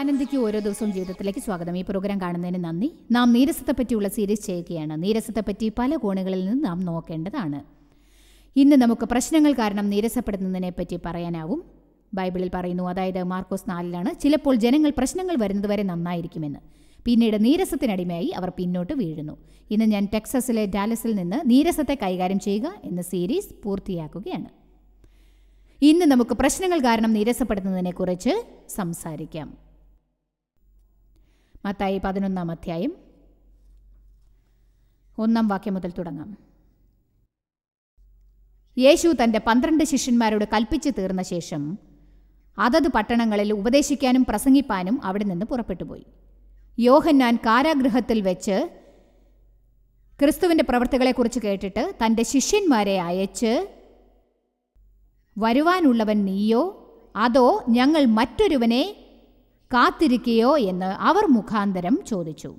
ആനന്ദിക്ക് ഓരോ ദിവസവും ജീവിതത്തിലേക്ക് സ്വാഗതം ഈ പ്രോഗ്രാം കാണുന്നതിന് നന്ദി നാം പറ്റിയുള്ള സീരീസ് ചെയ്യുകയാണ് പറ്റി പല കോണുകളിൽ നിന്ന് നാം നോക്കേണ്ടതാണ് ഇന്ന് നമുക്ക് പ്രശ്നങ്ങൾ കാരണം പറ്റി പറയാനാവും ബൈബിളിൽ പറയുന്നു അതായത് മാർക്കോസ് നാലിലാണ് ചിലപ്പോൾ ജനങ്ങൾ പ്രശ്നങ്ങൾ വരുന്നതുവരെ നന്നായിരിക്കുമെന്ന് പിന്നീട് നീരസത്തിനടിമയായി അവർ പിന്നോട്ട് വീഴുന്നു ഇന്ന് ഞാൻ ടെക്സസിലെ ഡാലസിൽ നിന്ന് നീരസത്തെ കൈകാര്യം ചെയ്യുക എന്ന സീരീസ് പൂർത്തിയാക്കുകയാണ് ഇന്ന് നമുക്ക് പ്രശ്നങ്ങൾ കാരണം നിരസപ്പെടുന്നതിനെക്കുറിച്ച് സംസാരിക്കാം മത്തായി പതിനൊന്നാം അധ്യായം ഒന്നാം വാക്യം മുതൽ തുടങ്ങാം യേശു തൻ്റെ പന്ത്രണ്ട് ശിഷ്യന്മാരോട് കൽപ്പിച്ചു തീർന്ന ശേഷം അതത് പട്ടണങ്ങളിൽ ഉപദേശിക്കാനും പ്രസംഗിപ്പാനും അവിടെ നിന്ന് പുറപ്പെട്ടുപോയി യോഹന്നാൻ കാരാഗൃഹത്തിൽ വെച്ച് ക്രിസ്തുവിൻ്റെ പ്രവൃത്തികളെക്കുറിച്ച് കേട്ടിട്ട് തൻ്റെ ശിഷ്യന്മാരെ അയച്ച് വരുവാനുള്ളവൻ നീയോ അതോ ഞങ്ങൾ മറ്റൊരുവനെ കാത്തിരിക്കുകയോ എന്ന് അവർ മുഖാന്തരം ചോദിച്ചു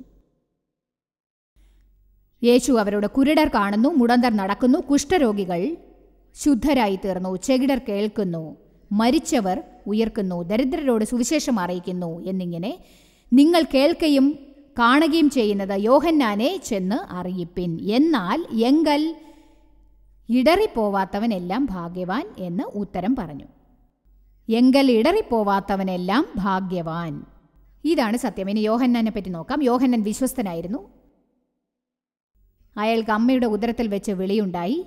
യേശു അവരുടെ കുരുടർ കാണുന്നു മുടന്തർ നടക്കുന്നു കുഷ്ഠരോഗികൾ ശുദ്ധരായി തീർന്നു ചെകിടർ കേൾക്കുന്നു മരിച്ചവർ ഉയർക്കുന്നു ദരിദ്രരോട് സുവിശേഷം അറിയിക്കുന്നു എന്നിങ്ങനെ നിങ്ങൾ കേൾക്കുകയും കാണുകയും ചെയ്യുന്നത് യോഹന്നാനെ ചെന്ന് അറിയിപ്പിൻ എന്നാൽ എങ്കൽ ഇടറിപ്പോവാത്തവനെല്ലാം ഭാഗ്യവാൻ എന്ന് ഉത്തരം പറഞ്ഞു എങ്കൽ ഇടറിപ്പോവാത്തവനെല്ലാം ഭാഗ്യവാൻ ഇതാണ് സത്യം ഇനി യോഹന്നാനെ പറ്റി നോക്കാം യോഹന്നൻ വിശ്വസ്തനായിരുന്നു അയാൾക്ക് അമ്മയുടെ ഉദരത്തിൽ വെച്ച് വിളിയുണ്ടായി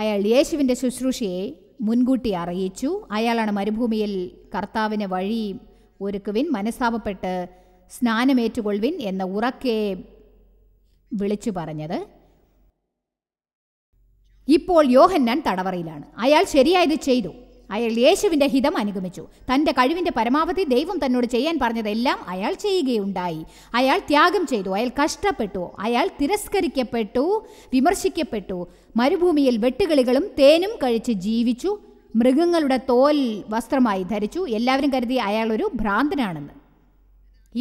അയാൾ യേശുവിൻ്റെ ശുശ്രൂഷയെ മുൻകൂട്ടി അറിയിച്ചു അയാളാണ് മരുഭൂമിയിൽ കർത്താവിന് വഴി ഒരുക്കുവിൻ മനസ്താപപ്പെട്ട് സ്നാനമേറ്റുകൊള്ളുവിൻ എന്ന ഉറക്കെ വിളിച്ചു പറഞ്ഞത് ഇപ്പോൾ യോഹന്നാൻ തടവറയിലാണ് അയാൾ ശരിയായത് ചെയ്തു അയാൾ യേശുവിൻ്റെ ഹിതം അനുഗമിച്ചു തൻ്റെ കഴിവിൻ്റെ പരമാവധി ദൈവം തന്നോട് ചെയ്യാൻ പറഞ്ഞതെല്ലാം അയാൾ ചെയ്യുകയുണ്ടായി അയാൾ ത്യാഗം ചെയ്തു അയാൾ കഷ്ടപ്പെട്ടു അയാൾ തിരസ്കരിക്കപ്പെട്ടു വിമർശിക്കപ്പെട്ടു മരുഭൂമിയിൽ വെട്ടുകളികളും തേനും കഴിച്ച് ജീവിച്ചു മൃഗങ്ങളുടെ തോൽ വസ്ത്രമായി ധരിച്ചു എല്ലാവരും കരുതി അയാൾ ഒരു ഭ്രാന്തനാണെന്ന്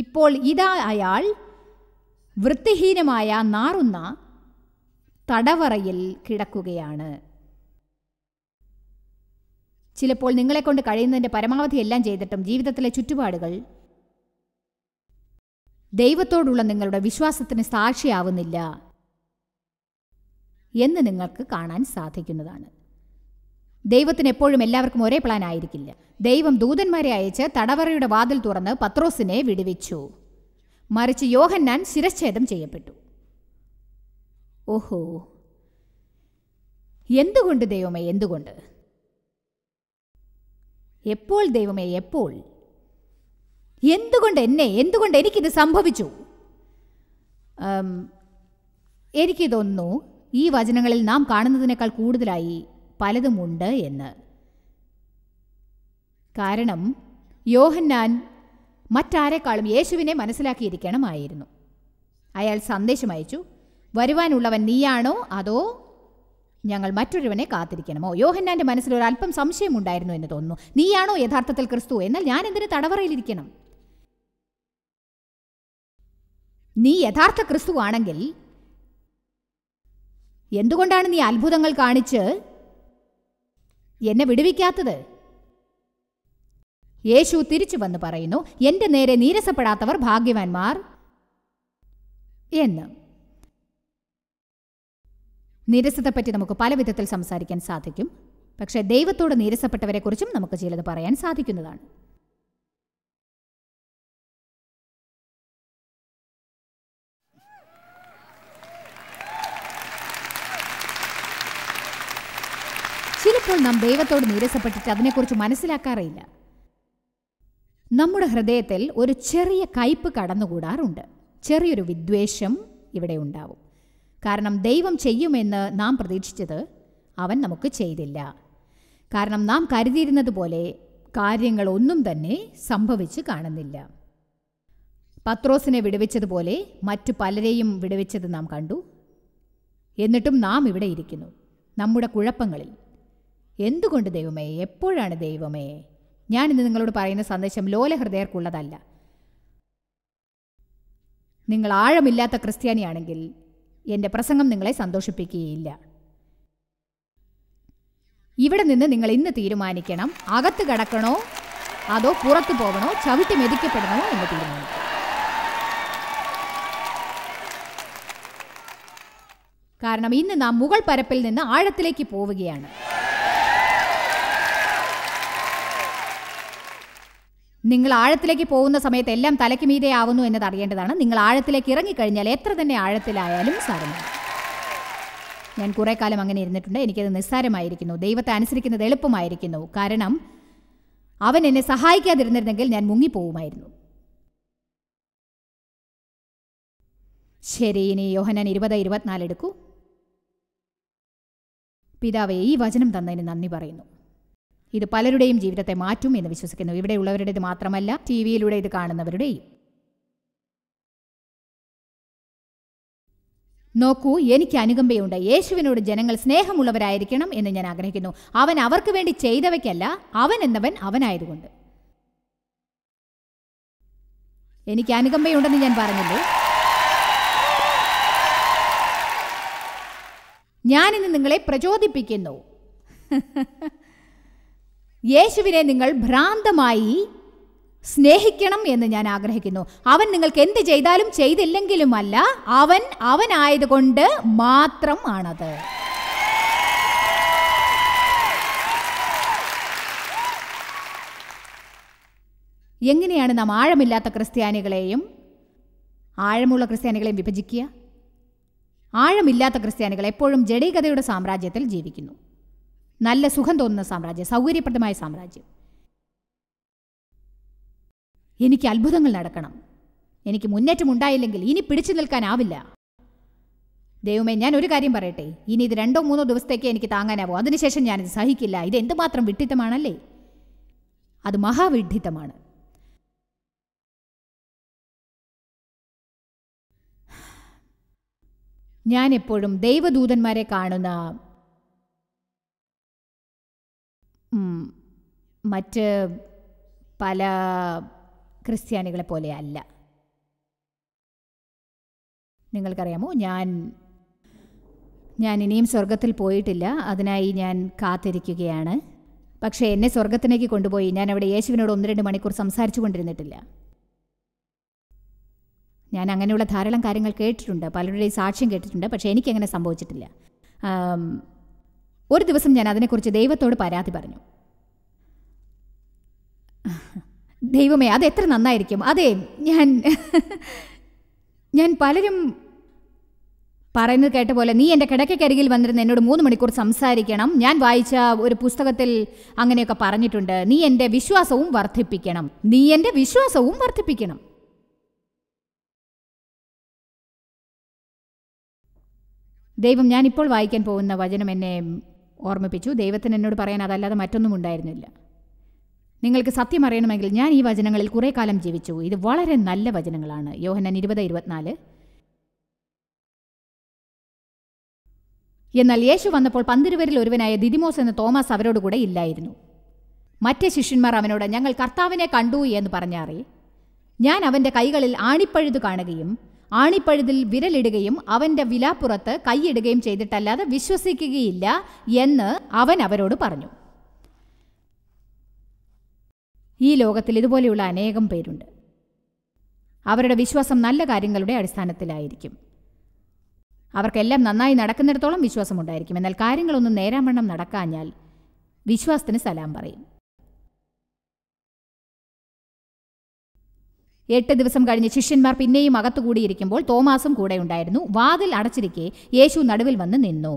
ഇപ്പോൾ ഇതാ അയാൾ വൃത്തിഹീനമായ നാറുന്ന തടവറയിൽ കിടക്കുകയാണ് ചിലപ്പോൾ നിങ്ങളെക്കൊണ്ട് കഴിയുന്നതിൻ്റെ പരമാവധി എല്ലാം ചെയ്തിട്ടും ജീവിതത്തിലെ ചുറ്റുപാടുകൾ ദൈവത്തോടുള്ള നിങ്ങളുടെ വിശ്വാസത്തിന് സാക്ഷിയാവുന്നില്ല എന്ന് നിങ്ങൾക്ക് കാണാൻ സാധിക്കുന്നതാണ് ദൈവത്തിന് എപ്പോഴും എല്ലാവർക്കും ഒരേ പ്ലാൻ ആയിരിക്കില്ല ദൈവം ദൂതന്മാരെ അയച്ച് തടവറയുടെ വാതിൽ തുറന്ന് പത്രോസിനെ വിടുവിച്ചു മറിച്ച് യോഹന്നാൻ ശിരച്ഛേദം ചെയ്യപ്പെട്ടു ഓഹോ എന്തുകൊണ്ട് ദൈവമേ എന്തുകൊണ്ട് എപ്പോൾ ദൈവമേ എപ്പോൾ എന്തുകൊണ്ട് എന്നെ എന്തുകൊണ്ട് എനിക്കിത് സംഭവിച്ചു എനിക്ക് ഈ വചനങ്ങളിൽ നാം കാണുന്നതിനേക്കാൾ കൂടുതലായി പലതുമുണ്ട് എന്ന് കാരണം യോഹന്നാൻ മറ്റാരെക്കാളും യേശുവിനെ മനസ്സിലാക്കിയിരിക്കണമായിരുന്നു അയാൾ സന്ദേശം അയച്ചു വരുവാനുള്ളവൻ നീയാണോ അതോ ഞങ്ങൾ മറ്റൊരുവനെ കാത്തിരിക്കണമോ യോഹന്നാൻ്റെ മനസ്സിൽ ഒരു അല്പം സംശയമുണ്ടായിരുന്നു എന്ന് തോന്നുന്നു നീയാണോ യഥാർത്ഥത്തിൽ ക്രിസ്തു എന്നാൽ ഞാൻ എന്തിന് തടവറയിലിരിക്കണം നീ യഥാർത്ഥ ക്രിസ്തു ആണെങ്കിൽ എന്തുകൊണ്ടാണ് നീ അത്ഭുതങ്ങൾ കാണിച്ച് എന്നെ വിടുവിക്കാത്തത് യേശു തിരിച്ചു വന്ന് പറയുന്നു എൻ്റെ നേരെ നീരസപ്പെടാത്തവർ ഭാഗ്യവാന്മാർ എന്ന് നിരസതപ്പറ്റി നമുക്ക് പല വിധത്തിൽ സംസാരിക്കാൻ സാധിക്കും പക്ഷേ ദൈവത്തോട് കുറിച്ചും നമുക്ക് ചിലത് പറയാൻ സാധിക്കുന്നതാണ് ചിലപ്പോൾ നാം ദൈവത്തോട് നീരസപ്പെട്ടിട്ട് അതിനെക്കുറിച്ച് മനസ്സിലാക്കാറില്ല നമ്മുടെ ഹൃദയത്തിൽ ഒരു ചെറിയ കയ്പ് കടന്നുകൂടാറുണ്ട് ചെറിയൊരു വിദ്വേഷം ഇവിടെ ഉണ്ടാവും കാരണം ദൈവം ചെയ്യുമെന്ന് നാം പ്രതീക്ഷിച്ചത് അവൻ നമുക്ക് ചെയ്തില്ല കാരണം നാം കരുതിയിരുന്നത് പോലെ കാര്യങ്ങൾ ഒന്നും തന്നെ സംഭവിച്ചു കാണുന്നില്ല പത്രോസിനെ വിടുവിച്ചതുപോലെ മറ്റു പലരെയും വിടുവിച്ചത് നാം കണ്ടു എന്നിട്ടും നാം ഇവിടെ ഇരിക്കുന്നു നമ്മുടെ കുഴപ്പങ്ങളിൽ എന്തുകൊണ്ട് ദൈവമേ എപ്പോഴാണ് ദൈവമേ ഞാനിന്ന് നിങ്ങളോട് പറയുന്ന സന്ദേശം ലോലഹൃദയർക്കുള്ളതല്ല നിങ്ങൾ ആഴമില്ലാത്ത ക്രിസ്ത്യാനിയാണെങ്കിൽ എൻ്റെ പ്രസംഗം നിങ്ങളെ സന്തോഷിപ്പിക്കുകയില്ല ഇവിടെ നിന്ന് നിങ്ങൾ ഇന്ന് തീരുമാനിക്കണം അകത്ത് കിടക്കണോ അതോ പുറത്തു പോകണോ ചവിട്ടി മെതിക്കപ്പെടണോ എന്ന് തീരുമാനിക്കും കാരണം ഇന്ന് നാം മുകൾ പരപ്പിൽ നിന്ന് ആഴത്തിലേക്ക് പോവുകയാണ് നിങ്ങൾ ആഴത്തിലേക്ക് പോകുന്ന സമയത്ത് എല്ലാം തലയ്ക്ക് മീതേ ആവുന്നു എന്നത് അറിയേണ്ടതാണ് നിങ്ങൾ ആഴത്തിലേക്ക് ഇറങ്ങിക്കഴിഞ്ഞാൽ എത്ര തന്നെ ആഴത്തിലായാലും സാരമില്ല ഞാൻ കുറെ കാലം അങ്ങനെ ഇരുന്നിട്ടുണ്ട് എനിക്കത് നിസ്സാരമായിരിക്കുന്നു ദൈവത്തെ അനുസരിക്കുന്നത് എളുപ്പമായിരിക്കുന്നു കാരണം അവൻ എന്നെ സഹായിക്കാതിരുന്നിരുന്നെങ്കിൽ ഞാൻ മുങ്ങിപ്പോവുമായിരുന്നു ശരി ഇനി യോഹനാൻ ഇരുപത് ഇരുപത്തിനാല് എടുക്കൂ പിതാവെ ഈ വചനം തന്നതിന് നന്ദി പറയുന്നു ഇത് പലരുടെയും ജീവിതത്തെ മാറ്റും എന്ന് വിശ്വസിക്കുന്നു ഇവിടെയുള്ളവരുടേത് മാത്രമല്ല ടി വിയിലൂടെ ഇത് കാണുന്നവരുടെയും നോക്കൂ എനിക്ക് അനുകമ്പയുണ്ട് യേശുവിനോട് ജനങ്ങൾ സ്നേഹമുള്ളവരായിരിക്കണം എന്ന് ഞാൻ ആഗ്രഹിക്കുന്നു അവൻ അവർക്ക് വേണ്ടി ചെയ്തവയ്ക്കല്ല അവൻ എന്നവൻ അവനായതുകൊണ്ട് എനിക്ക് അനുകമ്പയുണ്ടെന്ന് ഞാൻ പറഞ്ഞില്ലേ ഞാനിന്ന് നിങ്ങളെ പ്രചോദിപ്പിക്കുന്നു യേശുവിനെ നിങ്ങൾ ഭ്രാന്തമായി സ്നേഹിക്കണം എന്ന് ഞാൻ ആഗ്രഹിക്കുന്നു അവൻ നിങ്ങൾക്ക് എന്ത് ചെയ്താലും ചെയ്തില്ലെങ്കിലുമല്ല അവൻ അവനായതുകൊണ്ട് മാത്രം ആണത് എങ്ങനെയാണ് നാം ആഴമില്ലാത്ത ക്രിസ്ത്യാനികളെയും ആഴമുള്ള ക്രിസ്ത്യാനികളെയും വിഭജിക്കുക ആഴമില്ലാത്ത ക്രിസ്ത്യാനികൾ എപ്പോഴും ജഡീകതയുടെ സാമ്രാജ്യത്തിൽ ജീവിക്കുന്നു നല്ല സുഖം തോന്നുന്ന സാമ്രാജ്യം സൗകര്യപ്രദമായ സാമ്രാജ്യം എനിക്ക് അത്ഭുതങ്ങൾ നടക്കണം എനിക്ക് മുന്നേറ്റം ഉണ്ടായില്ലെങ്കിൽ ഇനി പിടിച്ചു നിൽക്കാനാവില്ല ദൈവമേ ഞാൻ ഒരു കാര്യം പറയട്ടെ ഇനി ഇത് രണ്ടോ മൂന്നോ ദിവസത്തേക്ക് എനിക്ക് താങ്ങാനാവോ അതിനുശേഷം ഞാനിത് സഹിക്കില്ല ഇത് എന്തുമാത്രം വിഡ്ഢിത്തമാണല്ലേ അത് മഹാവിഡ്ഢിത്തമാണ് ഞാൻ എപ്പോഴും ദൈവദൂതന്മാരെ കാണുന്ന മറ്റ് പല ക്രിസ്ത്യാനികളെ പോലെയല്ല നിങ്ങൾക്കറിയാമോ ഞാൻ ഞാൻ ഇനിയും സ്വർഗത്തിൽ പോയിട്ടില്ല അതിനായി ഞാൻ കാത്തിരിക്കുകയാണ് പക്ഷേ എന്നെ സ്വർഗത്തിലേക്ക് കൊണ്ടുപോയി ഞാൻ അവിടെ യേശുവിനോട് ഒന്ന് രണ്ട് മണിക്കൂർ സംസാരിച്ചു കൊണ്ടിരുന്നിട്ടില്ല ഞാൻ അങ്ങനെയുള്ള ധാരാളം കാര്യങ്ങൾ കേട്ടിട്ടുണ്ട് പലരുടെയും സാക്ഷ്യം കേട്ടിട്ടുണ്ട് പക്ഷേ എനിക്കങ്ങനെ സംഭവിച്ചിട്ടില്ല ഒരു ദിവസം ഞാൻ അതിനെക്കുറിച്ച് ദൈവത്തോട് പരാതി പറഞ്ഞു ദൈവമേ അത് എത്ര നന്നായിരിക്കും അതെ ഞാൻ ഞാൻ പലരും പറയുന്നത് കേട്ട പോലെ നീ എൻ്റെ കിടക്കയ്ക്കരികിൽ വന്നിരുന്ന എന്നോട് മൂന്ന് മണിക്കൂർ സംസാരിക്കണം ഞാൻ വായിച്ച ഒരു പുസ്തകത്തിൽ അങ്ങനെയൊക്കെ പറഞ്ഞിട്ടുണ്ട് നീ എൻ്റെ വിശ്വാസവും വർദ്ധിപ്പിക്കണം നീ എൻ്റെ വിശ്വാസവും വർദ്ധിപ്പിക്കണം ദൈവം ഞാനിപ്പോൾ വായിക്കാൻ പോകുന്ന വചനം എന്നെ ഓർമ്മിപ്പിച്ചു ദൈവത്തിന് എന്നോട് പറയാൻ അതല്ലാതെ മറ്റൊന്നും ഉണ്ടായിരുന്നില്ല നിങ്ങൾക്ക് സത്യം അറിയണമെങ്കിൽ ഞാൻ ഈ വചനങ്ങളിൽ കുറേ കാലം ജീവിച്ചു ഇത് വളരെ നല്ല വചനങ്ങളാണ് യോഹനൻ ഇരുപത് ഇരുപത്തിനാല് എന്നാൽ യേശു വന്നപ്പോൾ പന്തിരുവരിൽ ഒരുവനായ ദിദിമോസ് എന്ന തോമസ് അവരോട് കൂടെ ഇല്ലായിരുന്നു മറ്റേ ശിഷ്യന്മാർ അവനോട് ഞങ്ങൾ കർത്താവിനെ കണ്ടു എന്ന് പറഞ്ഞാറി ഞാൻ അവൻ്റെ കൈകളിൽ ആണിപ്പഴുതു കാണുകയും ആണിപ്പഴുതിൽ വിരലിടുകയും അവന്റെ വിലാപ്പുറത്ത് കൈയിടുകയും ചെയ്തിട്ടല്ലാതെ വിശ്വസിക്കുകയില്ല എന്ന് അവൻ അവരോട് പറഞ്ഞു ഈ ലോകത്തിൽ ഇതുപോലെയുള്ള അനേകം പേരുണ്ട് അവരുടെ വിശ്വാസം നല്ല കാര്യങ്ങളുടെ അടിസ്ഥാനത്തിലായിരിക്കും അവർക്കെല്ലാം നന്നായി നടക്കുന്നിടത്തോളം വിശ്വാസമുണ്ടായിരിക്കും എന്നാൽ കാര്യങ്ങളൊന്നും നേരാമണ്ണം നടക്കാഞ്ഞാൽ വിശ്വാസത്തിന് സലാം പറയും എട്ട് ദിവസം കഴിഞ്ഞ് ശിഷ്യന്മാർ പിന്നെയും അകത്തുകൂടിയിരിക്കുമ്പോൾ കൂടിയിരിക്കുമ്പോൾ തോമാസും കൂടെ ഉണ്ടായിരുന്നു വാതിൽ അടച്ചിരിക്കെ യേശു നടുവിൽ വന്ന് നിന്നു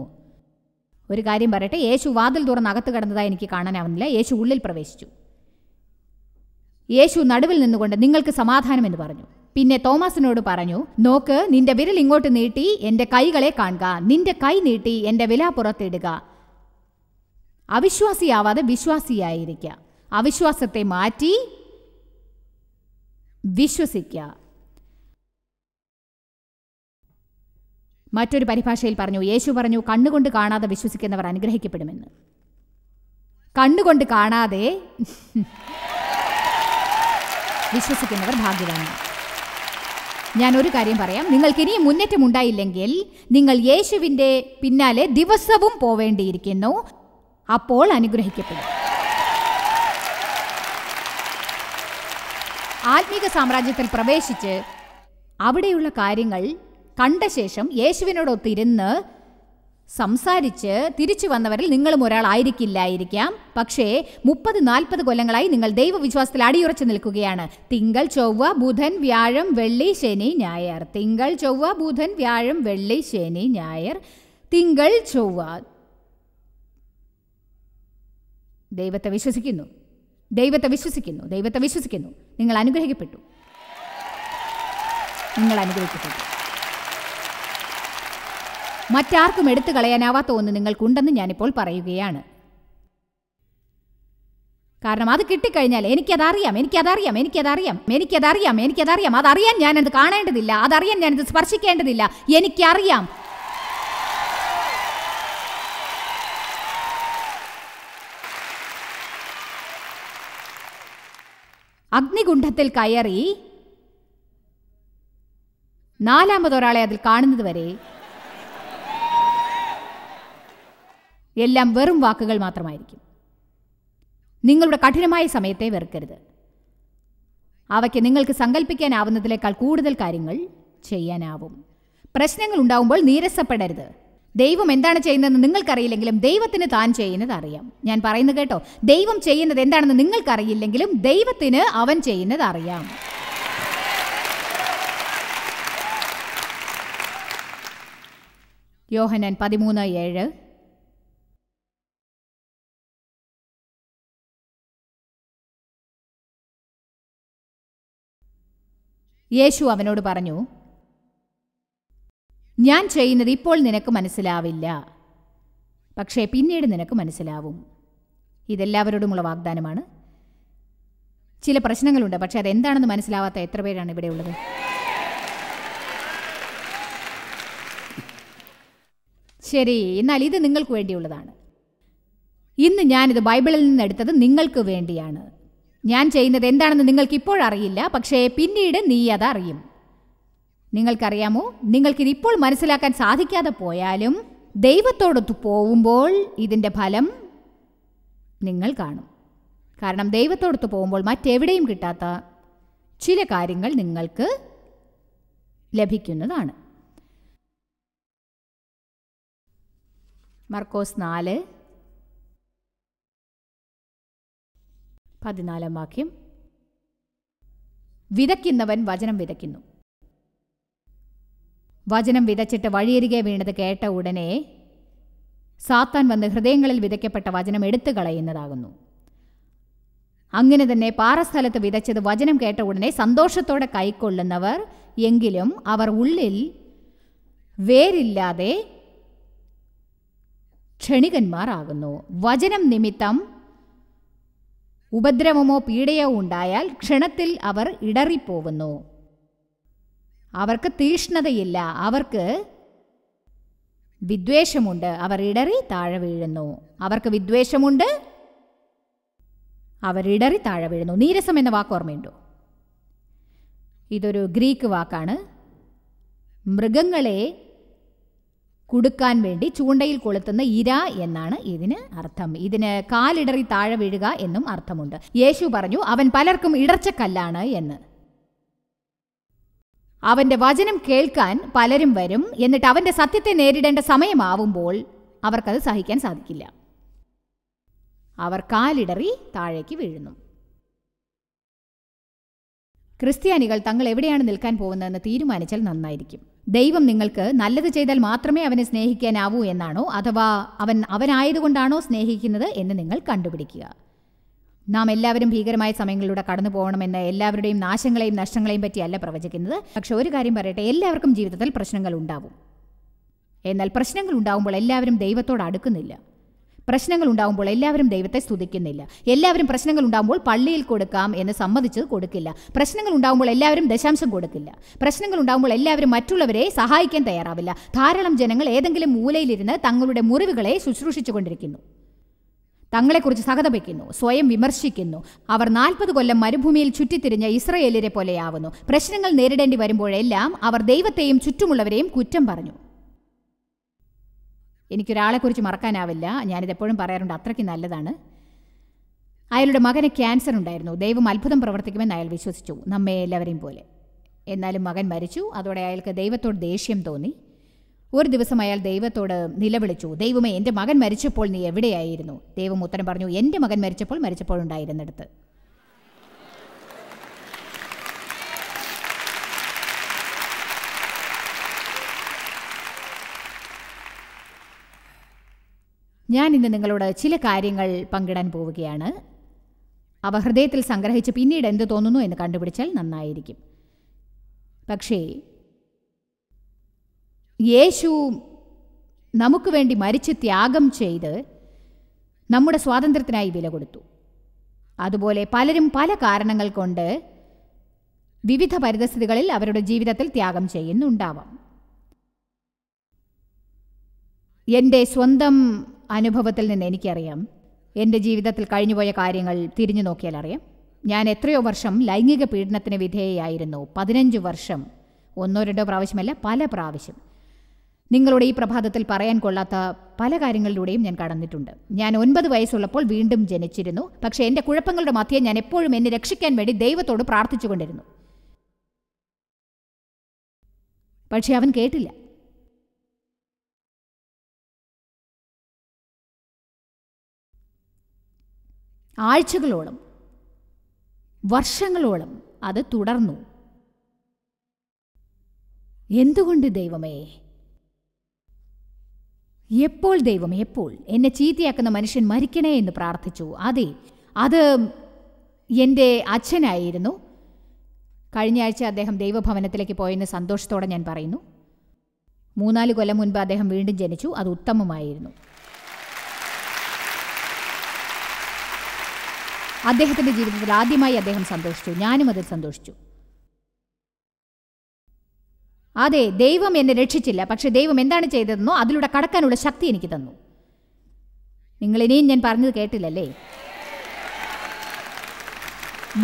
ഒരു കാര്യം പറയട്ടെ യേശു വാതിൽ തുറന്ന് അകത്ത് കടന്നതായി എനിക്ക് കാണാനാവുന്നില്ല യേശു ഉള്ളിൽ പ്രവേശിച്ചു യേശു നടുവിൽ നിന്നുകൊണ്ട് നിങ്ങൾക്ക് സമാധാനം എന്ന് പറഞ്ഞു പിന്നെ തോമസിനോട് പറഞ്ഞു നോക്ക് നിന്റെ വിരൽ ഇങ്ങോട്ട് നീട്ടി എൻ്റെ കൈകളെ കാണുക നിന്റെ കൈ നീട്ടി എൻ്റെ വില പുറത്തിടുക അവിശ്വാസിയാവാതെ വിശ്വാസിയായിരിക്കുക അവിശ്വാസത്തെ മാറ്റി വിശ്വസിക്കുക മറ്റൊരു പരിഭാഷയിൽ പറഞ്ഞു യേശു പറഞ്ഞു കണ്ണുകൊണ്ട് കാണാതെ വിശ്വസിക്കുന്നവർ അനുഗ്രഹിക്കപ്പെടുമെന്ന് കണ്ണുകൊണ്ട് കാണാതെ വിശ്വസിക്കുന്നവർ ഭാഗ്യവാനാണ് ഞാൻ ഒരു കാര്യം പറയാം നിങ്ങൾക്ക് ഇനിയും മുന്നേറ്റം ഉണ്ടായില്ലെങ്കിൽ നിങ്ങൾ യേശുവിൻ്റെ പിന്നാലെ ദിവസവും പോവേണ്ടിയിരിക്കുന്നു അപ്പോൾ അനുഗ്രഹിക്കപ്പെടും ആത്മീക സാമ്രാജ്യത്തിൽ പ്രവേശിച്ച് അവിടെയുള്ള കാര്യങ്ങൾ കണ്ട ശേഷം യേശുവിനോടൊത്തിരുന്ന് സംസാരിച്ച് തിരിച്ചു വന്നവരിൽ നിങ്ങളും ഒരാളായിരിക്കില്ലായിരിക്കാം പക്ഷേ മുപ്പത് നാൽപ്പത് കൊല്ലങ്ങളായി നിങ്ങൾ ദൈവവിശ്വാസത്തിൽ അടിയുറച്ചു നിൽക്കുകയാണ് തിങ്കൾ ചൊവ്വ ബുധൻ വ്യാഴം വെള്ളി ശനി ഞായർ തിങ്കൾ ചൊവ്വ ബുധൻ വ്യാഴം വെള്ളി ശനി ഞായർ തിങ്കൾ ചൊവ്വ ദൈവത്തെ വിശ്വസിക്കുന്നു ദൈവത്തെ വിശ്വസിക്കുന്നു ദൈവത്തെ വിശ്വസിക്കുന്നു നിങ്ങൾ അനുഗ്രഹിക്കപ്പെട്ടു നിങ്ങൾ അനുഗ്രഹിക്കപ്പെട്ടു മറ്റാർക്കും എടുത്തു കളയാനാവാത്ത ഒന്ന് നിങ്ങൾക്കുണ്ടെന്ന് ഞാനിപ്പോൾ പറയുകയാണ് കാരണം അത് കിട്ടിക്കഴിഞ്ഞാൽ എനിക്കതറിയാം എനിക്കതറിയാം എനിക്കതറിയാം എനിക്കതറിയാം എനിക്കതറിയാം അതറിയാൻ ഞാനത് കാണേണ്ടതില്ല അതറിയാൻ ഞാനത് സ്പർശിക്കേണ്ടതില്ല എനിക്കറിയാം അഗ്നികുണ്ഠത്തിൽ കയറി നാലാമതൊരാളെ അതിൽ കാണുന്നത് വരെ എല്ലാം വെറും വാക്കുകൾ മാത്രമായിരിക്കും നിങ്ങളുടെ കഠിനമായ സമയത്തെ വെറുക്കരുത് അവയ്ക്ക് നിങ്ങൾക്ക് സങ്കല്പിക്കാനാവുന്നതിനേക്കാൾ കൂടുതൽ കാര്യങ്ങൾ ചെയ്യാനാവും പ്രശ്നങ്ങൾ ഉണ്ടാവുമ്പോൾ നീരസപ്പെടരുത് ദൈവം എന്താണ് ചെയ്യുന്നതെന്ന് നിങ്ങൾക്കറിയില്ലെങ്കിലും ദൈവത്തിന് താൻ ചെയ്യുന്നത് അറിയാം ഞാൻ പറയുന്നത് കേട്ടോ ദൈവം ചെയ്യുന്നത് എന്താണെന്ന് നിങ്ങൾക്കറിയില്ലെങ്കിലും ദൈവത്തിന് അവൻ ചെയ്യുന്നത് അറിയാം യോഹനൻ പതിമൂന്ന് ഏഴ് യേശു അവനോട് പറഞ്ഞു ഞാൻ ചെയ്യുന്നത് ഇപ്പോൾ നിനക്ക് മനസ്സിലാവില്ല പക്ഷേ പിന്നീട് നിനക്ക് മനസ്സിലാവും ഇതെല്ലാവരോടുമുള്ള വാഗ്ദാനമാണ് ചില പ്രശ്നങ്ങളുണ്ട് പക്ഷേ അതെന്താണെന്ന് മനസ്സിലാവാത്ത എത്ര പേരാണ് ഇവിടെ ഉള്ളത് ശരി എന്നാൽ ഇത് നിങ്ങൾക്ക് വേണ്ടിയുള്ളതാണ് ഇന്ന് ഞാനിത് ബൈബിളിൽ നിന്ന് എടുത്തത് നിങ്ങൾക്ക് വേണ്ടിയാണ് ഞാൻ ചെയ്യുന്നത് എന്താണെന്ന് നിങ്ങൾക്ക് ഇപ്പോഴറിയില്ല പക്ഷേ പിന്നീട് നീ അതറിയും നിങ്ങൾക്കറിയാമോ നിങ്ങൾക്കിത് ഇപ്പോൾ മനസ്സിലാക്കാൻ സാധിക്കാതെ പോയാലും ദൈവത്തോടൊത്ത് പോകുമ്പോൾ ഇതിൻ്റെ ഫലം നിങ്ങൾ കാണും കാരണം ദൈവത്തോടൊത്ത് പോകുമ്പോൾ മറ്റെവിടെയും കിട്ടാത്ത ചില കാര്യങ്ങൾ നിങ്ങൾക്ക് ലഭിക്കുന്നതാണ് മർക്കോസ് നാല് പതിനാലാം വാക്യം വിതയ്ക്കുന്നവൻ വചനം വിതയ്ക്കുന്നു വചനം വിതച്ചിട്ട് വഴിയരികെ വീണത് കേട്ട ഉടനെ സാത്താൻ വന്ന് ഹൃദയങ്ങളിൽ വിതയ്ക്കപ്പെട്ട വചനം എടുത്തു കളയുന്നതാകുന്നു അങ്ങനെ തന്നെ പാറസ്ഥലത്ത് വിതച്ചത് വചനം കേട്ട ഉടനെ സന്തോഷത്തോടെ കൈക്കൊള്ളുന്നവർ എങ്കിലും അവർ ഉള്ളിൽ വേരില്ലാതെ ക്ഷണികന്മാർ ആകുന്നു വചനം നിമിത്തം ഉപദ്രവമോ പീഡയോ ഉണ്ടായാൽ ക്ഷണത്തിൽ അവർ ഇടറിപ്പോകുന്നു അവർക്ക് തീഷ്ണതയില്ല അവർക്ക് വിദ്വേഷമുണ്ട് അവർ ഇടറി താഴെ വീഴുന്നു അവർക്ക് വിദ്വേഷമുണ്ട് അവരിടറി താഴെ വീഴുന്നു നീരസം എന്ന വാക്ക് ഓർമ്മയുണ്ടോ ഇതൊരു ഗ്രീക്ക് വാക്കാണ് മൃഗങ്ങളെ കൊടുക്കാൻ വേണ്ടി ചൂണ്ടയിൽ കൊളുത്തുന്ന ഇര എന്നാണ് ഇതിന് അർത്ഥം ഇതിന് കാലിടറി താഴെ വീഴുക എന്നും അർത്ഥമുണ്ട് യേശു പറഞ്ഞു അവൻ പലർക്കും ഇടർച്ചക്കല്ലാണ് എന്ന് അവന്റെ വചനം കേൾക്കാൻ പലരും വരും എന്നിട്ട് അവന്റെ സത്യത്തെ നേരിടേണ്ട സമയമാവുമ്പോൾ അവർക്കത് സഹിക്കാൻ സാധിക്കില്ല അവർ കാലിടറി താഴേക്ക് വീഴുന്നു ക്രിസ്ത്യാനികൾ തങ്ങൾ എവിടെയാണ് നിൽക്കാൻ പോകുന്നതെന്ന് തീരുമാനിച്ചാൽ നന്നായിരിക്കും ദൈവം നിങ്ങൾക്ക് നല്ലത് ചെയ്താൽ മാത്രമേ അവനെ സ്നേഹിക്കാനാവൂ എന്നാണോ അഥവാ അവൻ അവനായതുകൊണ്ടാണോ സ്നേഹിക്കുന്നത് എന്ന് നിങ്ങൾ കണ്ടുപിടിക്കുക നാം എല്ലാവരും ഭീകരമായ സമയങ്ങളിലൂടെ കടന്നു പോകണമെന്ന് എല്ലാവരുടെയും നാശങ്ങളെയും നഷ്ടങ്ങളെയും പറ്റിയല്ല പ്രവചിക്കുന്നത് പക്ഷെ ഒരു കാര്യം പറയട്ടെ എല്ലാവർക്കും ജീവിതത്തിൽ പ്രശ്നങ്ങൾ ഉണ്ടാവും എന്നാൽ പ്രശ്നങ്ങൾ ഉണ്ടാകുമ്പോൾ എല്ലാവരും ദൈവത്തോട് അടുക്കുന്നില്ല പ്രശ്നങ്ങൾ ഉണ്ടാകുമ്പോൾ എല്ലാവരും ദൈവത്തെ സ്തുതിക്കുന്നില്ല എല്ലാവരും പ്രശ്നങ്ങൾ ഉണ്ടാകുമ്പോൾ പള്ളിയിൽ കൊടുക്കാം എന്ന് സമ്മതിച്ച് കൊടുക്കില്ല പ്രശ്നങ്ങൾ ഉണ്ടാകുമ്പോൾ എല്ലാവരും ദശാംശം കൊടുക്കില്ല പ്രശ്നങ്ങൾ ഉണ്ടാകുമ്പോൾ എല്ലാവരും മറ്റുള്ളവരെ സഹായിക്കാൻ തയ്യാറാവില്ല ധാരാളം ജനങ്ങൾ ഏതെങ്കിലും മൂലയിലിരുന്ന് തങ്ങളുടെ മുറിവുകളെ ശുശ്രൂഷിച്ചുകൊണ്ടിരിക്കുന്നു തങ്ങളെക്കുറിച്ച് സഹതപിക്കുന്നു സ്വയം വിമർശിക്കുന്നു അവർ നാൽപ്പത് കൊല്ലം മരുഭൂമിയിൽ ചുറ്റിത്തിരിഞ്ഞ ഇസ്രയേലിനെ പോലെയാവുന്നു പ്രശ്നങ്ങൾ നേരിടേണ്ടി വരുമ്പോഴെല്ലാം അവർ ദൈവത്തെയും ചുറ്റുമുള്ളവരെയും കുറ്റം പറഞ്ഞു എനിക്കൊരാളെക്കുറിച്ച് മറക്കാനാവില്ല ഞാനിതെപ്പോഴും പറയാറുണ്ട് അത്രയ്ക്ക് നല്ലതാണ് അയാളുടെ മകന് ക്യാൻസർ ഉണ്ടായിരുന്നു ദൈവം അത്ഭുതം പ്രവർത്തിക്കുമെന്ന് അയാൾ വിശ്വസിച്ചു നമ്മെ എല്ലാവരെയും പോലെ എന്നാലും മകൻ മരിച്ചു അതോടെ അയാൾക്ക് ദൈവത്തോട് ദേഷ്യം തോന്നി ഒരു ദിവസം അയാൾ ദൈവത്തോട് നിലവിളിച്ചു ദൈവമേ എൻ്റെ മകൻ മരിച്ചപ്പോൾ നീ എവിടെയായിരുന്നു ദൈവം ഉത്തരം പറഞ്ഞു എൻ്റെ മകൻ മരിച്ചപ്പോൾ മരിച്ചപ്പോൾ ഉണ്ടായിരുന്നിടത്ത് ഞാൻ ഇന്ന് നിങ്ങളോട് ചില കാര്യങ്ങൾ പങ്കിടാൻ പോവുകയാണ് അവ ഹൃദയത്തിൽ സംഗ്രഹിച്ച് പിന്നീട് എന്ത് തോന്നുന്നു എന്ന് കണ്ടുപിടിച്ചാൽ നന്നായിരിക്കും പക്ഷേ യേശു നമുക്ക് വേണ്ടി മരിച്ച് ത്യാഗം ചെയ്ത് നമ്മുടെ സ്വാതന്ത്ര്യത്തിനായി വില കൊടുത്തു അതുപോലെ പലരും പല കാരണങ്ങൾ കൊണ്ട് വിവിധ പരിതസ്ഥിതികളിൽ അവരുടെ ജീവിതത്തിൽ ത്യാഗം ചെയ്യുന്നുണ്ടാവാം എൻ്റെ സ്വന്തം അനുഭവത്തിൽ നിന്ന് എനിക്കറിയാം എൻ്റെ ജീവിതത്തിൽ കഴിഞ്ഞുപോയ കാര്യങ്ങൾ തിരിഞ്ഞു നോക്കിയാൽ അറിയാം ഞാൻ എത്രയോ വർഷം ലൈംഗിക പീഡനത്തിന് വിധേയയായിരുന്നു പതിനഞ്ച് വർഷം ഒന്നോ രണ്ടോ പ്രാവശ്യമല്ല പല പ്രാവശ്യം നിങ്ങളുടെ ഈ പ്രഭാതത്തിൽ പറയാൻ കൊള്ളാത്ത പല കാര്യങ്ങളിലൂടെയും ഞാൻ കടന്നിട്ടുണ്ട് ഞാൻ ഒൻപത് വയസ്സുള്ളപ്പോൾ വീണ്ടും ജനിച്ചിരുന്നു പക്ഷേ എൻ്റെ കുഴപ്പങ്ങളുടെ മധ്യേ ഞാൻ എപ്പോഴും എന്നെ രക്ഷിക്കാൻ വേണ്ടി ദൈവത്തോട് പ്രാർത്ഥിച്ചുകൊണ്ടിരുന്നു പക്ഷേ അവൻ കേട്ടില്ല ആഴ്ചകളോളം വർഷങ്ങളോളം അത് തുടർന്നു എന്തുകൊണ്ട് ദൈവമേ എപ്പോൾ ദൈവം എപ്പോൾ എന്നെ ചീത്തയാക്കുന്ന മനുഷ്യൻ മരിക്കണേ എന്ന് പ്രാർത്ഥിച്ചു അതെ അത് എൻ്റെ അച്ഛനായിരുന്നു കഴിഞ്ഞ ആഴ്ച അദ്ദേഹം ദൈവഭവനത്തിലേക്ക് പോയെന്ന് സന്തോഷത്തോടെ ഞാൻ പറയുന്നു മൂന്നാല് കൊല്ലം മുൻപ് അദ്ദേഹം വീണ്ടും ജനിച്ചു അത് ഉത്തമമായിരുന്നു അദ്ദേഹത്തിൻ്റെ ജീവിതത്തിൽ ആദ്യമായി അദ്ദേഹം സന്തോഷിച്ചു ഞാനും അതിൽ സന്തോഷിച്ചു അതെ ദൈവം എന്നെ രക്ഷിച്ചില്ല പക്ഷേ ദൈവം എന്താണ് ചെയ്തതെന്നോ അതിലൂടെ കടക്കാനുള്ള ശക്തി എനിക്ക് തന്നു നിങ്ങൾ ഇനിയും ഞാൻ പറഞ്ഞത് കേട്ടില്ലല്ലേ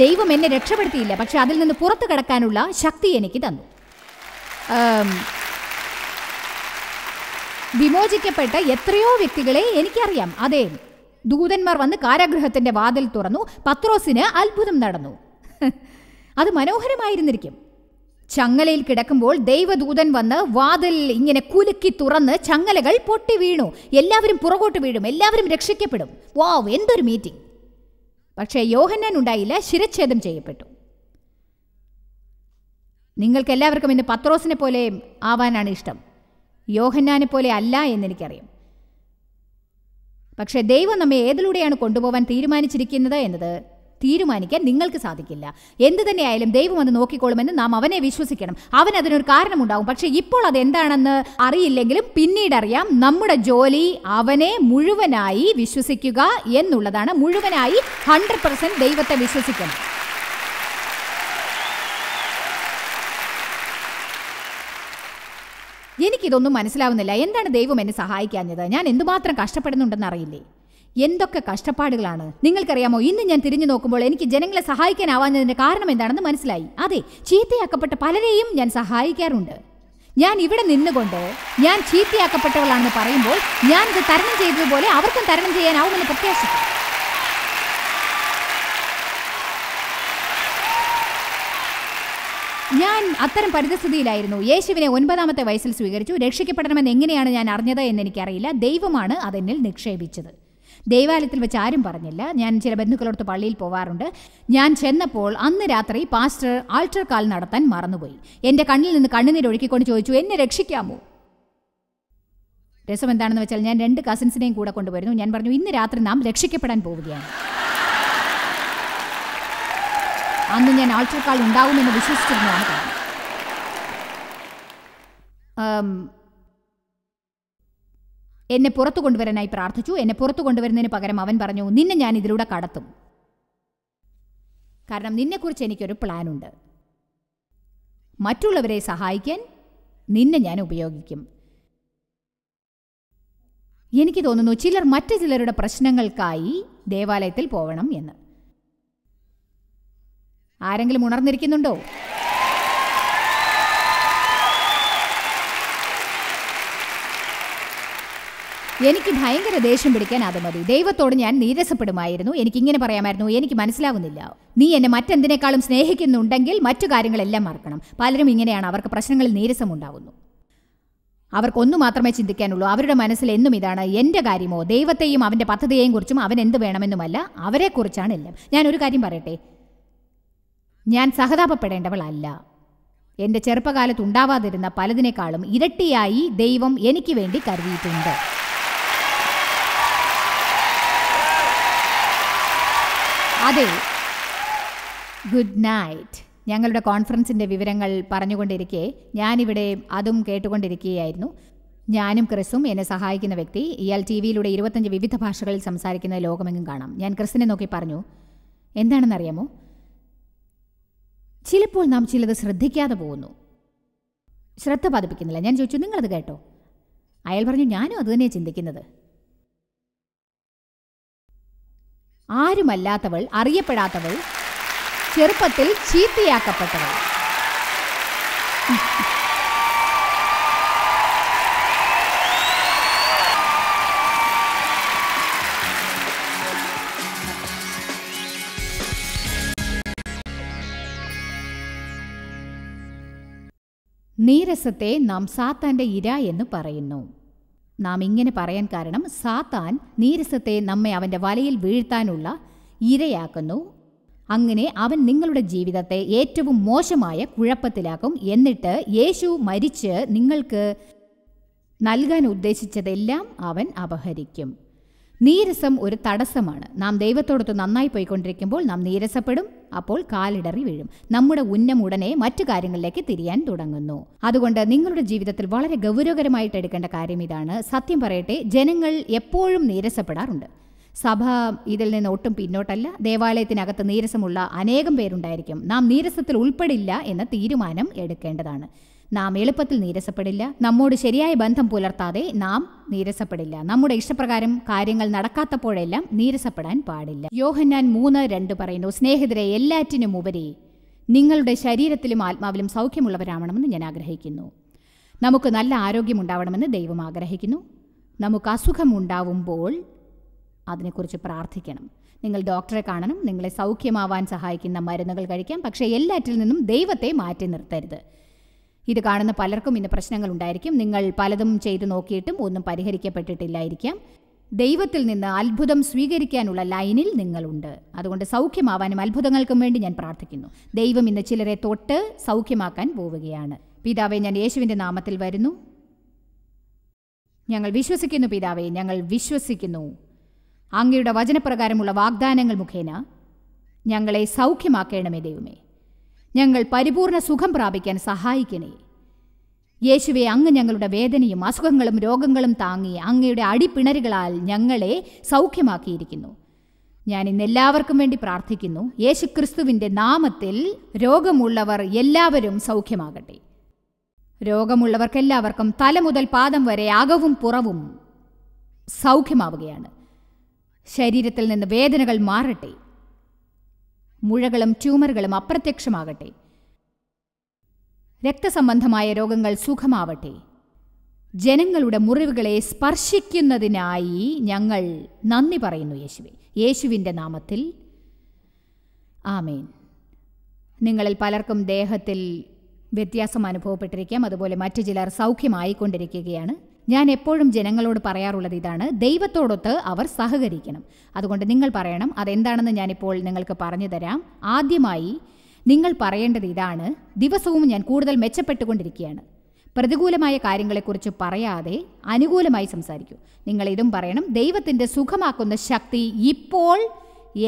ദൈവം എന്നെ രക്ഷപ്പെടുത്തിയില്ല പക്ഷെ അതിൽ നിന്ന് പുറത്തു കടക്കാനുള്ള ശക്തി എനിക്ക് തന്നു വിമോചിക്കപ്പെട്ട എത്രയോ വ്യക്തികളെ എനിക്കറിയാം അതെ ദൂതന്മാർ വന്ന് കാരാഗ്രഹത്തിന്റെ വാതിൽ തുറന്നു പത്രോസിന് അത്ഭുതം നടന്നു അത് മനോഹരമായിരുന്നിരിക്കും ചങ്ങലയിൽ കിടക്കുമ്പോൾ ദൈവദൂതൻ വന്ന് വാതിൽ ഇങ്ങനെ കുലുക്കി തുറന്ന് ചങ്ങലകൾ പൊട്ടി വീണു എല്ലാവരും പുറകോട്ട് വീഴും എല്ലാവരും രക്ഷിക്കപ്പെടും വാവ് എന്തൊരു മീറ്റിംഗ് പക്ഷേ യോഹന്നാൻ ഉണ്ടായില്ല ശിരച്ഛേദം ചെയ്യപ്പെട്ടു നിങ്ങൾക്ക് എല്ലാവർക്കും ഇന്ന് പത്രോസിനെ പോലെ ആവാനാണ് ഇഷ്ടം യോഹന്നാനെ പോലെ അല്ല എന്നെനിക്കറിയാം പക്ഷേ ദൈവം നമ്മെ ഏതിലൂടെയാണ് കൊണ്ടുപോകാൻ തീരുമാനിച്ചിരിക്കുന്നത് എന്നത് തീരുമാനിക്കാൻ നിങ്ങൾക്ക് സാധിക്കില്ല എന്ത് തന്നെയായാലും ദൈവം അത് നോക്കിക്കോളുമെന്ന് നാം അവനെ വിശ്വസിക്കണം അവൻ അതിനൊരു കാരണമുണ്ടാകും പക്ഷേ ഇപ്പോൾ അത് എന്താണെന്ന് അറിയില്ലെങ്കിലും പിന്നീട് അറിയാം നമ്മുടെ ജോലി അവനെ മുഴുവനായി വിശ്വസിക്കുക എന്നുള്ളതാണ് മുഴുവനായി ഹൺഡ്രഡ് പെർസെൻറ്റ് ദൈവത്തെ വിശ്വസിക്കണം എനിക്കിതൊന്നും മനസ്സിലാവുന്നില്ല എന്താണ് ദൈവം എന്നെ സഹായിക്കാഞ്ഞത് ഞാൻ എന്തുമാത്രം കഷ്ടപ്പെടുന്നുണ്ടെന്ന് അറിയില്ലേ എന്തൊക്കെ കഷ്ടപ്പാടുകളാണ് നിങ്ങൾക്കറിയാമോ ഇന്ന് ഞാൻ തിരിഞ്ഞു നോക്കുമ്പോൾ എനിക്ക് ജനങ്ങളെ സഹായിക്കാനാവാഞ്ഞതിന്റെ കാരണം എന്താണെന്ന് മനസ്സിലായി അതെ ചീത്തയാക്കപ്പെട്ട പലരെയും ഞാൻ സഹായിക്കാറുണ്ട് ഞാൻ ഇവിടെ നിന്നുകൊണ്ട് ഞാൻ ചീത്തയാക്കപ്പെട്ടവളാണെന്ന് പറയുമ്പോൾ ഞാൻ ഇത് തരണം ചെയ്തതുപോലെ അവർക്കും തരണം ചെയ്യാനാവുമെന്ന് പ്രത്യാശിക്കും ഞാൻ അത്തരം പരിതസ്ഥിതിയിലായിരുന്നു യേശുവിനെ ഒൻപതാമത്തെ വയസ്സിൽ സ്വീകരിച്ചു രക്ഷിക്കപ്പെടണമെന്ന് എങ്ങനെയാണ് ഞാൻ അറിഞ്ഞത് എന്ന് എനിക്കറിയില്ല ദൈവമാണ് അതെന്നിൽ നിക്ഷേപിച്ചത് ദേവാലയത്തിൽ വെച്ച് ആരും പറഞ്ഞില്ല ഞാൻ ചില ബന്ധുക്കളോട് പള്ളിയിൽ പോവാറുണ്ട് ഞാൻ ചെന്നപ്പോൾ അന്ന് രാത്രി പാസ്റ്റർ ആൾട്ടർ കാൽ നടത്താൻ മറന്നുപോയി എൻ്റെ കണ്ണിൽ നിന്ന് കണ്ണുനീര് ഒഴുക്കിക്കൊണ്ട് ചോദിച്ചു എന്നെ രക്ഷിക്കാമോ രസം എന്താണെന്ന് വെച്ചാൽ ഞാൻ രണ്ട് കസിൻസിനെയും കൂടെ കൊണ്ടുവരുന്നു ഞാൻ പറഞ്ഞു ഇന്ന് രാത്രി നാം രക്ഷിക്കപ്പെടാൻ പോവുകയാണ് അന്ന് ഞാൻ ആൾട്ടർ കാൽ ഉണ്ടാവുമെന്ന് വിശ്വസിച്ചിരുന്നു എന്നെ പുറത്തു കൊണ്ടുവരാനായി പ്രാർത്ഥിച്ചു എന്നെ പുറത്തു കൊണ്ടുവരുന്നതിന് പകരം അവൻ പറഞ്ഞു നിന്നെ ഞാൻ ഇതിലൂടെ കടത്തും കാരണം നിന്നെക്കുറിച്ച് എനിക്കൊരു പ്ലാനുണ്ട് മറ്റുള്ളവരെ സഹായിക്കാൻ നിന്നെ ഞാൻ ഉപയോഗിക്കും എനിക്ക് തോന്നുന്നു ചിലർ മറ്റു ചിലരുടെ പ്രശ്നങ്ങൾക്കായി ദേവാലയത്തിൽ പോകണം എന്ന് ആരെങ്കിലും ഉണർന്നിരിക്കുന്നുണ്ടോ എനിക്ക് ഭയങ്കര ദേഷ്യം പിടിക്കാൻ അത് മതി ദൈവത്തോട് ഞാൻ നീരസപ്പെടുമായിരുന്നു എനിക്ക് ഇങ്ങനെ പറയാമായിരുന്നു എനിക്ക് മനസ്സിലാവുന്നില്ല നീ എന്നെ മറ്റെന്തിനേക്കാളും സ്നേഹിക്കുന്നുണ്ടെങ്കിൽ മറ്റു കാര്യങ്ങളെല്ലാം മറക്കണം പലരും ഇങ്ങനെയാണ് അവർക്ക് പ്രശ്നങ്ങളിൽ നീരസമുണ്ടാവുന്നു അവർക്കൊന്നു മാത്രമേ ചിന്തിക്കാനുള്ളൂ അവരുടെ മനസ്സിൽ എന്നും ഇതാണ് എൻ്റെ കാര്യമോ ദൈവത്തെയും അവൻ്റെ പദ്ധതിയെയും കുറിച്ചും അവൻ എന്ത് വേണമെന്നുമല്ല അവരെക്കുറിച്ചാണ് എല്ലാം ഞാൻ ഒരു കാര്യം പറയട്ടെ ഞാൻ സഹതാപപ്പെടേണ്ടവളല്ല എൻ്റെ ചെറുപ്പകാലത്ത് ഉണ്ടാവാതിരുന്ന പലതിനേക്കാളും ഇരട്ടിയായി ദൈവം എനിക്ക് വേണ്ടി കരുതിയിട്ടുണ്ട് അതെ ഗുഡ് നൈറ്റ് ഞങ്ങളുടെ കോൺഫറൻസിൻ്റെ വിവരങ്ങൾ പറഞ്ഞുകൊണ്ടിരിക്കെ ഞാനിവിടെ അതും കേട്ടുകൊണ്ടിരിക്കുകയായിരുന്നു ഞാനും ക്രിസും എന്നെ സഹായിക്കുന്ന വ്യക്തി ഇയാൾ ടി വിയിലൂടെ ഇരുപത്തഞ്ച് വിവിധ ഭാഷകളിൽ സംസാരിക്കുന്ന ലോകമെങ്ങും കാണാം ഞാൻ ക്രിസിനെ നോക്കി പറഞ്ഞു എന്താണെന്നറിയാമോ ചിലപ്പോൾ നാം ചിലത് ശ്രദ്ധിക്കാതെ പോകുന്നു ശ്രദ്ധ പതിപ്പിക്കുന്നില്ല ഞാൻ ചോദിച്ചു നിങ്ങളത് കേട്ടോ അയാൾ പറഞ്ഞു ഞാനും അതുതന്നെയാണ് ചിന്തിക്കുന്നത് ആരുമല്ലാത്തവൾ അറിയപ്പെടാത്തവൾ ചെറുപ്പത്തിൽ ചീത്തയാക്കപ്പെട്ടവൾ നീരസത്തെ നാം സാത്താന്റെ ഇര എന്ന് പറയുന്നു നാം ഇങ്ങനെ പറയാൻ കാരണം സാത്താൻ നീരസത്തെ നമ്മെ അവൻ്റെ വലയിൽ വീഴ്ത്താനുള്ള ഇരയാക്കുന്നു അങ്ങനെ അവൻ നിങ്ങളുടെ ജീവിതത്തെ ഏറ്റവും മോശമായ കുഴപ്പത്തിലാക്കും എന്നിട്ട് യേശു മരിച്ച് നിങ്ങൾക്ക് നൽകാൻ ഉദ്ദേശിച്ചതെല്ലാം അവൻ അപഹരിക്കും നീരസം ഒരു തടസ്സമാണ് നാം ദൈവത്തോടൊത്ത് നന്നായി പോയിക്കൊണ്ടിരിക്കുമ്പോൾ നാം നീരസപ്പെടും അപ്പോൾ കാലിടറി വീഴും നമ്മുടെ ഉന്നം ഉടനെ മറ്റു കാര്യങ്ങളിലേക്ക് തിരിയാൻ തുടങ്ങുന്നു അതുകൊണ്ട് നിങ്ങളുടെ ജീവിതത്തിൽ വളരെ ഗൗരവകരമായിട്ട് എടുക്കേണ്ട കാര്യം ഇതാണ് സത്യം പറയട്ടെ ജനങ്ങൾ എപ്പോഴും നീരസപ്പെടാറുണ്ട് സഭ ഇതിൽ നിന്ന് ഒട്ടും പിന്നോട്ടല്ല ദേവാലയത്തിനകത്ത് നീരസമുള്ള അനേകം പേരുണ്ടായിരിക്കും നാം നീരസത്തിൽ ഉൾപ്പെടില്ല എന്ന തീരുമാനം എടുക്കേണ്ടതാണ് നാം എളുപ്പത്തിൽ നീരസപ്പെടില്ല നമ്മോട് ശരിയായ ബന്ധം പുലർത്താതെ നാം നീരസപ്പെടില്ല നമ്മുടെ ഇഷ്ടപ്രകാരം കാര്യങ്ങൾ നടക്കാത്തപ്പോഴെല്ലാം നീരസപ്പെടാൻ പാടില്ല യോഹന്നാൻ മൂന്ന് രണ്ട് പറയുന്നു സ്നേഹിതരെ എല്ലാറ്റിനും ഉപരി നിങ്ങളുടെ ശരീരത്തിലും ആത്മാവിലും സൗഖ്യമുള്ളവരാവണമെന്ന് ഞാൻ ആഗ്രഹിക്കുന്നു നമുക്ക് നല്ല ആരോഗ്യമുണ്ടാവണമെന്ന് ദൈവം ആഗ്രഹിക്കുന്നു നമുക്ക് അസുഖമുണ്ടാവുമ്പോൾ അതിനെക്കുറിച്ച് പ്രാർത്ഥിക്കണം നിങ്ങൾ ഡോക്ടറെ കാണണം നിങ്ങളെ സൗഖ്യമാവാൻ സഹായിക്കുന്ന മരുന്നുകൾ കഴിക്കാം പക്ഷേ എല്ലാറ്റിൽ നിന്നും ദൈവത്തെ മാറ്റി നിർത്തരുത് ഇത് കാണുന്ന പലർക്കും ഇന്ന് ഉണ്ടായിരിക്കും നിങ്ങൾ പലതും ചെയ്തു നോക്കിയിട്ടും ഒന്നും പരിഹരിക്കപ്പെട്ടിട്ടില്ലായിരിക്കാം ദൈവത്തിൽ നിന്ന് അത്ഭുതം സ്വീകരിക്കാനുള്ള ലൈനിൽ നിങ്ങളുണ്ട് അതുകൊണ്ട് സൗഖ്യമാവാനും അത്ഭുതങ്ങൾക്കും വേണ്ടി ഞാൻ പ്രാർത്ഥിക്കുന്നു ദൈവം ഇന്ന് ചിലരെ തൊട്ട് സൗഖ്യമാക്കാൻ പോവുകയാണ് പിതാവെ ഞാൻ യേശുവിൻ്റെ നാമത്തിൽ വരുന്നു ഞങ്ങൾ വിശ്വസിക്കുന്നു പിതാവെ ഞങ്ങൾ വിശ്വസിക്കുന്നു അങ്ങയുടെ വചനപ്രകാരമുള്ള വാഗ്ദാനങ്ങൾ മുഖേന ഞങ്ങളെ സൗഖ്യമാക്കണമേ ദൈവമേ ഞങ്ങൾ പരിപൂർണ സുഖം പ്രാപിക്കാൻ സഹായിക്കണേ യേശുവെ അങ്ങ് ഞങ്ങളുടെ വേദനയും അസുഖങ്ങളും രോഗങ്ങളും താങ്ങി അങ്ങയുടെ അടിപ്പിണരുകളാൽ ഞങ്ങളെ സൗഖ്യമാക്കിയിരിക്കുന്നു ഞാൻ ഇന്ന് എല്ലാവർക്കും വേണ്ടി പ്രാർത്ഥിക്കുന്നു ക്രിസ്തുവിൻ്റെ നാമത്തിൽ രോഗമുള്ളവർ എല്ലാവരും സൗഖ്യമാകട്ടെ രോഗമുള്ളവർക്കെല്ലാവർക്കും തല മുതൽ പാദം വരെ അകവും പുറവും സൗഖ്യമാവുകയാണ് ശരീരത്തിൽ നിന്ന് വേദനകൾ മാറട്ടെ മുഴകളും ട്യൂമറുകളും അപ്രത്യക്ഷമാകട്ടെ രക്തസംബന്ധമായ രോഗങ്ങൾ സുഖമാവട്ടെ ജനങ്ങളുടെ മുറിവുകളെ സ്പർശിക്കുന്നതിനായി ഞങ്ങൾ നന്ദി പറയുന്നു യേശുവെ യേശുവിൻ്റെ നാമത്തിൽ ആമേൻ നിങ്ങളിൽ പലർക്കും ദേഹത്തിൽ വ്യത്യാസം അനുഭവപ്പെട്ടിരിക്കാം അതുപോലെ മറ്റു ചിലർ സൗഖ്യമായിക്കൊണ്ടിരിക്കുകയാണ് ഞാൻ എപ്പോഴും ജനങ്ങളോട് പറയാറുള്ളത് ഇതാണ് ദൈവത്തോടൊത്ത് അവർ സഹകരിക്കണം അതുകൊണ്ട് നിങ്ങൾ പറയണം അതെന്താണെന്ന് ഞാനിപ്പോൾ നിങ്ങൾക്ക് പറഞ്ഞു തരാം ആദ്യമായി നിങ്ങൾ പറയേണ്ടത് ഇതാണ് ദിവസവും ഞാൻ കൂടുതൽ മെച്ചപ്പെട്ടുകൊണ്ടിരിക്കുകയാണ് പ്രതികൂലമായ കാര്യങ്ങളെക്കുറിച്ച് പറയാതെ അനുകൂലമായി സംസാരിക്കൂ നിങ്ങൾ ഇതും പറയണം ദൈവത്തിൻ്റെ സുഖമാക്കുന്ന ശക്തി ഇപ്പോൾ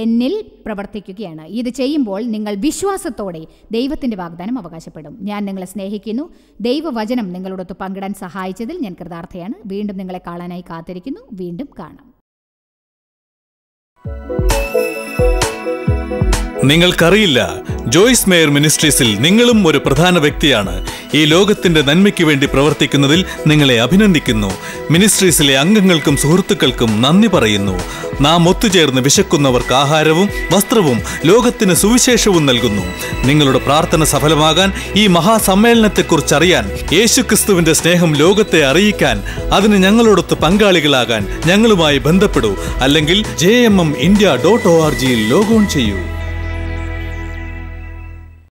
എന്നിൽ പ്രവർത്തിക്കുകയാണ് ഇത് ചെയ്യുമ്പോൾ നിങ്ങൾ വിശ്വാസത്തോടെ ദൈവത്തിൻ്റെ വാഗ്ദാനം അവകാശപ്പെടും ഞാൻ നിങ്ങളെ സ്നേഹിക്കുന്നു ദൈവവചനം നിങ്ങളോടൊത്ത് പങ്കിടാൻ സഹായിച്ചതിൽ ഞാൻ കൃതാർത്ഥയാണ് വീണ്ടും നിങ്ങളെ കാണാനായി കാത്തിരിക്കുന്നു വീണ്ടും കാണാം നിങ്ങൾക്കറിയില്ല ജോയ്സ് മേയർ മിനിസ്ട്രീസിൽ നിങ്ങളും ഒരു പ്രധാന വ്യക്തിയാണ് ഈ ലോകത്തിന്റെ നന്മയ്ക്ക് വേണ്ടി പ്രവർത്തിക്കുന്നതിൽ നിങ്ങളെ അഭിനന്ദിക്കുന്നു മിനിസ്ട്രീസിലെ അംഗങ്ങൾക്കും സുഹൃത്തുക്കൾക്കും നന്ദി പറയുന്നു നാം ഒത്തുചേർന്ന് വിശക്കുന്നവർക്ക് ആഹാരവും വസ്ത്രവും ലോകത്തിന് സുവിശേഷവും നൽകുന്നു നിങ്ങളുടെ പ്രാർത്ഥന സഫലമാകാൻ ഈ മഹാസമ്മേളനത്തെക്കുറിച്ച് അറിയാൻ യേശുക്രിസ്തുവിന്റെ സ്നേഹം ലോകത്തെ അറിയിക്കാൻ അതിന് ഞങ്ങളോടൊത്ത് പങ്കാളികളാകാൻ ഞങ്ങളുമായി ബന്ധപ്പെടൂ അല്ലെങ്കിൽ J M M India dot O R ജിയിൽ ലോഗോൺ ചെയ്യൂ